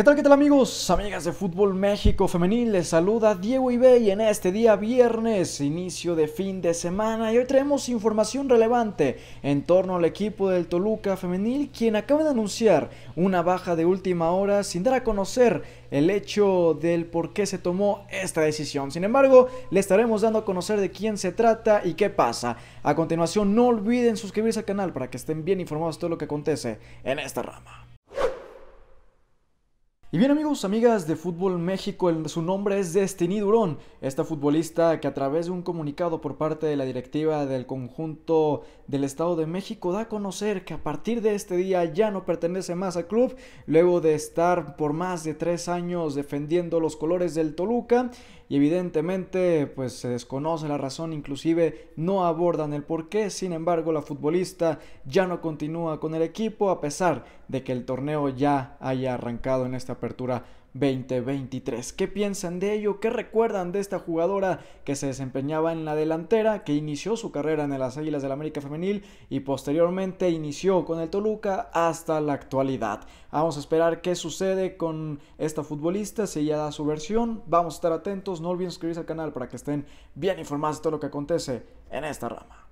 ¿Qué tal, qué tal amigos, amigas de Fútbol México Femenil? Les saluda Diego Ibey en este día viernes, inicio de fin de semana y hoy traemos información relevante en torno al equipo del Toluca Femenil quien acaba de anunciar una baja de última hora sin dar a conocer el hecho del por qué se tomó esta decisión. Sin embargo, le estaremos dando a conocer de quién se trata y qué pasa. A continuación, no olviden suscribirse al canal para que estén bien informados de todo lo que acontece en esta rama. Y bien amigos, amigas de Fútbol México, su nombre es Destiny Durón, esta futbolista que a través de un comunicado por parte de la directiva del conjunto del Estado de México da a conocer que a partir de este día ya no pertenece más al club, luego de estar por más de tres años defendiendo los colores del Toluca y evidentemente pues se desconoce la razón, inclusive no abordan el porqué, sin embargo la futbolista ya no continúa con el equipo a pesar de que el torneo ya haya arrancado en esta Apertura 2023. ¿Qué piensan de ello? ¿Qué recuerdan de esta jugadora que se desempeñaba en la delantera, que inició su carrera en las Águilas del América Femenil y posteriormente inició con el Toluca hasta la actualidad? Vamos a esperar qué sucede con esta futbolista, si ella da su versión. Vamos a estar atentos, no olviden suscribirse al canal para que estén bien informados de todo lo que acontece en esta rama.